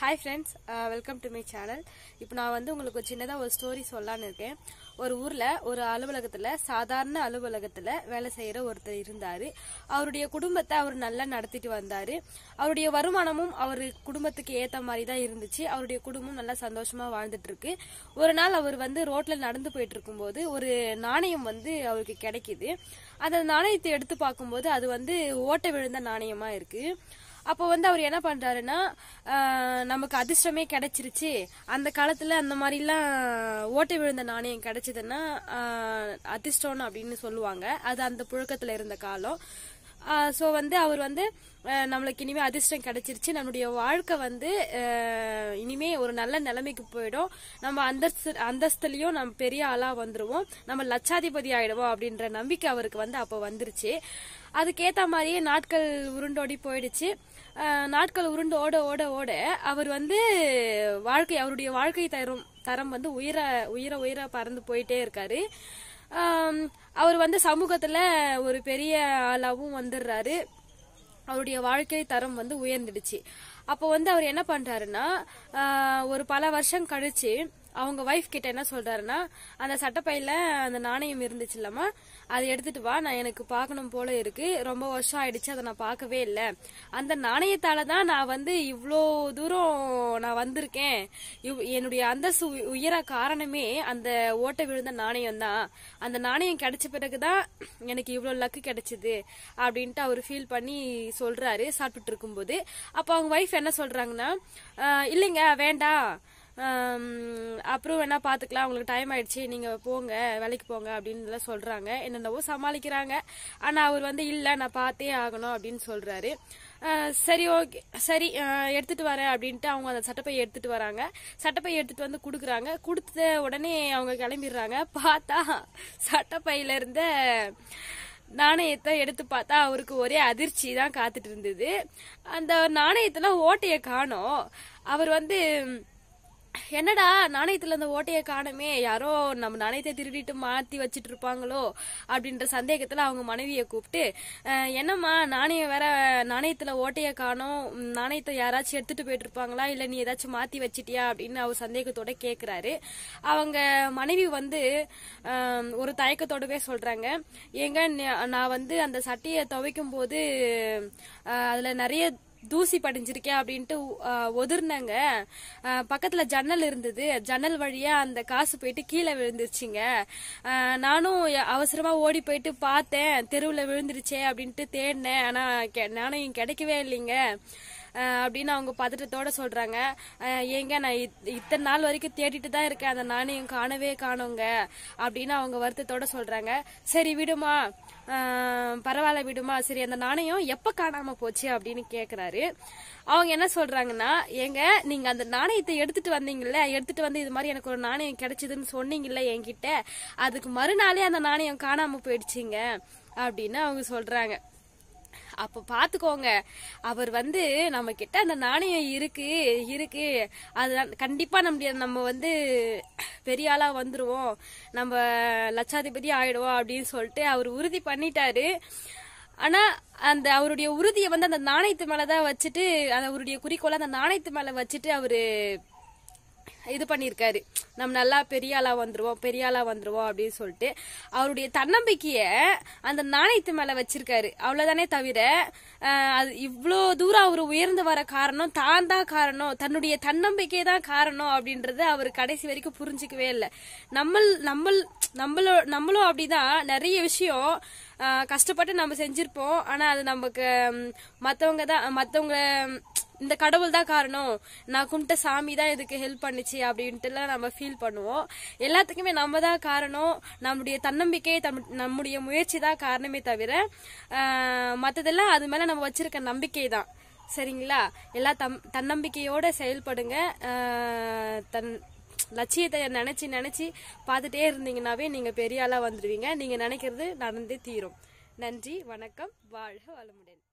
hi friends welcome to my channel இப்போ நான் வந்து உங்களுக்கு சின்னதாக ஒரு ஸ்டோரி சொல்லான்னு இருக்கேன் ஒரு ஊரில் ஒரு அலுவலகத்தில் சாதாரண அலுவலகத்தில் வேலை செய்கிற ஒருத்தர் இருந்தார் அவருடைய குடும்பத்தை அவர் நல்லா நடத்திட்டு வந்தார் அவருடைய வருமானமும் அவர் குடும்பத்துக்கு ஏற்ற மாதிரி தான் இருந்துச்சு அவருடைய குடும்பம் நல்லா சந்தோஷமாக வாழ்ந்துட்டுருக்கு ஒரு நாள் அவர் வந்து ரோட்டில் நடந்து போயிட்டு இருக்கும்போது ஒரு நாணயம் வந்து அவருக்கு கிடைக்கிது அந்த நாணயத்தை எடுத்து பார்க்கும்போது அது வந்து ஓட்ட விழுந்த நாணயமாக இருக்குது அப்போ வந்து அவர் என்ன பண்றாருன்னா நமக்கு அதிர்ஷ்டமே கிடைச்சிருச்சு அந்த காலத்துல அந்த மாதிரிலாம் ஓட்டை விழுந்த நாணயம் கிடைச்சதுன்னா அதிர்ஷ்டம் அப்படின்னு சொல்லுவாங்க அது அந்த புழக்கத்துல இருந்த காலம் ஸோ வந்து அவர் வந்து நம்மளுக்கு இனிமே அதிர்ஷ்டம் கிடைச்சிருச்சு நம்மளுடைய வாழ்க்கை வந்து இனிமே ஒரு நல்ல நிலைமைக்கு போயிடும் நம்ம அந்தஸ்து அந்தஸ்துலயும் நம்ம பெரிய ஆளா வந்துருவோம் நம்ம லட்சாதிபதி ஆயிடுவோம் அப்படின்ற நம்பிக்கை அவருக்கு வந்து அப்போ வந்துருச்சு அதுக்கேற்ற மாதிரியே நாட்கள் உருண்டோடி போயிடுச்சு நாட்கள் உருண்டு ஓட ஓட ஓட அவர் வந்து வாழ்க்கை அவருடைய வாழ்க்கை தரும் தரம் வந்து உயிர உயிர உயிர பறந்து போயிட்டே இருக்காரு அவர் வந்து சமூகத்தில் ஒரு பெரிய ஆளாகவும் வந்துடுறாரு அவருடைய வாழ்க்கை தரம் வந்து உயர்ந்துடுச்சு அப்போ வந்து அவர் என்ன பண்றாருன்னா ஒரு பல வருஷம் கழிச்சு அவங்க ஒய்ஃப் கிட்ட என்ன சொல்றாருன்னா அந்த சட்டப்பையில அந்த நாணயம் இருந்துச்சு இல்லாமா அதை எடுத்துட்டு வா நான் எனக்கு பார்க்கணும் போல இருக்கு ரொம்ப வருஷம் ஆயிடுச்சு அதை நான் பார்க்கவே இல்லை அந்த நாணயத்தால தான் நான் வந்து இவ்வளோ தூரம் நான் வந்திருக்கேன் என்னுடைய அந்தஸ்து உயர காரணமே அந்த ஓட்ட விழுந்த நாணயம் தான் அந்த நாணயம் கிடைச்ச பிறகுதான் எனக்கு இவ்வளோ லக்கு கிடைச்சது அப்படின்ட்டு அவர் ஃபீல் பண்ணி சொல்றாரு சாப்பிட்டு இருக்கும்போது அப்போ அவங்க ஒய்ஃப் என்ன சொல்றாங்கன்னா இல்லைங்க வேண்டாம் அப்புறம் வேணா பார்த்துக்கலாம் அவங்களுக்கு டைம் ஆயிடுச்சு நீங்கள் போங்க வேலைக்கு போங்க அப்படின்னு சொல்கிறாங்க என்னென்னவோ சமாளிக்கிறாங்க ஆனால் அவர் வந்து இல்லை நான் பார்த்தே ஆகணும் அப்படின்னு சொல்கிறாரு சரி ஓகே சரி எடுத்துட்டு வரேன் அப்படின்ட்டு அவங்க அந்த சட்டப்பை எடுத்துட்டு வராங்க சட்டப்பை எடுத்துட்டு வந்து கொடுக்குறாங்க கொடுத்த உடனே அவங்க கிளம்பிடுறாங்க பார்த்தா சட்டப்பையில இருந்த நாணயத்தை எடுத்து பார்த்தா அவருக்கு ஒரே அதிர்ச்சி தான் காத்துட்டு இருந்தது அந்த நாணயத்தெல்லாம் ஓட்டையை காணோம் அவர் வந்து என்னடா நாணயத்துல அந்த ஓட்டையை காணமே யாரோ நம்ம நாணயத்தை திருடிட்டு மாத்தி வச்சிட்டு இருப்பாங்களோ அப்படின்ற சந்தேகத்துல அவங்க மனைவியை கூப்பிட்டு என்னம்மா நாணயம் வேற நாணயத்துல ஓட்டையை காணும் நாணயத்தை யாராச்சும் எடுத்துட்டு போயிட்டு இருப்பாங்களா இல்ல நீ ஏதாச்சும் மாத்தி வச்சிட்டியா அப்படின்னு அவர் சந்தேகத்தோட கேக்குறாரு அவங்க மனைவி வந்து ஒரு தயக்கத்தோடவே சொல்றாங்க ஏங்க நான் வந்து அந்த சட்டையை துவைக்கும் போது அதுல நிறைய தூசி படிஞ்சிருக்கேன் அப்படின்ட்டு ஒதிர்னாங்க பக்கத்துல ஜன்னல் இருந்தது ஜன்னல் வழியா அந்த காசு போயிட்டு கீழே விழுந்துருச்சுங்க நானும் அவசரமா ஓடி போயிட்டு பார்த்தேன் தெருவில் விழுந்துருச்சே அப்படின்ட்டு தேடினேன் ஆனா நானும் கிடைக்கவே இல்லைங்க அப்படின்னு அவங்க பதட்டத்தோட சொல்றாங்க ஏங்க நான் இத்தனை நாள் வரைக்கும் தேடிட்டு தான் இருக்கேன் அந்த நாணயம் காணவே காணுங்க அப்படின்னு அவங்க வருத்தத்தோட சொல்றாங்க சரி விடுமா பரவாயில்ல விடுமா சரி அந்த நாணயம் எப்ப காணாம போச்சு அப்படின்னு கேக்குறாரு அவங்க என்ன சொல்றாங்கன்னா ஏங்க நீங்க அந்த நாணயத்தை எடுத்துட்டு வந்தீங்கல்ல எடுத்துட்டு வந்து இது மாதிரி எனக்கு ஒரு நாணயம் கிடைச்சதுன்னு சொன்னீங்கல்ல என்கிட்ட அதுக்கு மறுநாளே அந்த நாணயம் காணாம போயிடுச்சிங்க அப்படின்னு அவங்க சொல்றாங்க அப்போ பார்த்துக்கோங்க அவர் வந்து நம்ம கிட்ட அந்த நாணயம் இருக்கு இருக்கு அது கண்டிப்பாக நம்ம நம்ம வந்து பெரிய ஆளாக வந்துடுவோம் நம்ம லட்சாதிபதி ஆயிடுவோம் அப்படின்னு சொல்லிட்டு அவர் உறுதி பண்ணிட்டாரு ஆனா அந்த அவருடைய உறுதியை வந்து அந்த நாணயத்து மேலதான் வச்சுட்டு அந்த அவருடைய குறிக்கோளை அந்த நாணயத்து மேல வச்சுட்டு அவரு இது பண்ணியிருக்காரு நம்ம நல்லா பெரிய ஆளா வந்துருவோம் பெரிய ஆளா வந்துருவோம் அப்படின்னு சொல்லிட்டு அவருடைய தன்னம்பிக்கைய அந்த நாணயத்து மேல வச்சிருக்காரு அவ்வளவுதானே தவிர அது இவ்வளோ தூரம் அவர் உயர்ந்து வர காரணம் தான் தான் காரணம் தன்னுடைய தன்னம்பிக்கை தான் காரணம் அப்படின்றது அவர் கடைசி வரைக்கும் புரிஞ்சுக்கவே இல்லை நம்மள் நம்மள் நம்மளோ நம்மளும் அப்படிதான் நிறைய விஷயம் கஷ்டப்பட்டு நம்ம செஞ்சிருப்போம் ஆனால் அது நமக்கு மற்றவங்க தான் மற்றவங்க இந்த கடவுள் தான் காரணம் நான் கும்பிட்ட சாமி தான் இதுக்கு ஹெல்ப் பண்ணுச்சு அப்படின்ட்டுலாம் நம்ம ஃபீல் பண்ணுவோம் எல்லாத்துக்குமே நம்ம தான் காரணம் நம்முடைய தன்னம்பிக்கை நம்முடைய முயற்சி தான் காரணமே தவிர மற்றதெல்லாம் அது மேலே நம்ம வச்சிருக்க நம்பிக்கை தான் சரிங்களா எல்லா தம் தன்னம்பிக்கையோட செயல்படுங்க தன் லட்சியத்தை நினச்சி நினச்சி பார்த்துட்டே இருந்தீங்கன்னாவே நீங்கள் பெரிய ஆளா வந்துடுவீங்க நீங்கள் நினைக்கிறது நடந்தே தீரும் நன்றி வணக்கம் வாழ்க வளமுடன்